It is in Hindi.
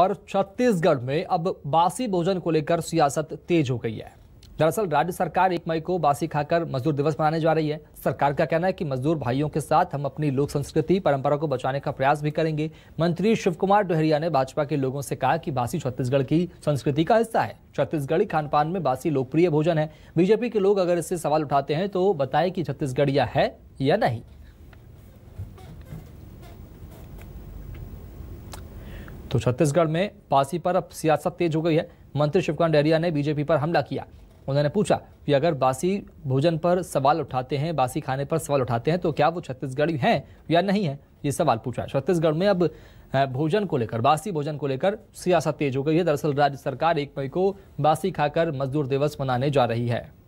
और छत्तीसगढ़ में अब बासी भोजन को लेकर सियासत तेज हो गई है दरअसल राज्य सरकार एक मई को बासी खाकर मजदूर दिवस मनाने जा रही है सरकार का कहना है कि मजदूर भाइयों के साथ हम अपनी लोक संस्कृति परंपरा को बचाने का प्रयास भी करेंगे मंत्री शिव कुमार डोहरिया ने भाजपा के लोगों से कहा कि बासी छत्तीसगढ़ की संस्कृति का हिस्सा है छत्तीसगढ़ी खान पान में बासी लोकप्रिय भोजन है बीजेपी के लोग अगर इससे सवाल उठाते हैं तो बताएं कि छत्तीसगढ़िया है या नहीं तो छत्तीसगढ़ में पासी पर अब सियासत तेज हो गई है मंत्री शिवकांत डहरिया ने बीजेपी पर हमला किया उन्होंने पूछा कि अगर बासी भोजन पर सवाल उठाते हैं बासी खाने पर सवाल उठाते हैं तो क्या वो छत्तीसगढ़ी हैं या नहीं है ये सवाल पूछा छत्तीसगढ़ में अब भोजन को लेकर बासी भोजन को लेकर सियासत तेज हो गई है दरअसल राज्य सरकार एक मई को बासी खाकर मजदूर दिवस मनाने जा रही है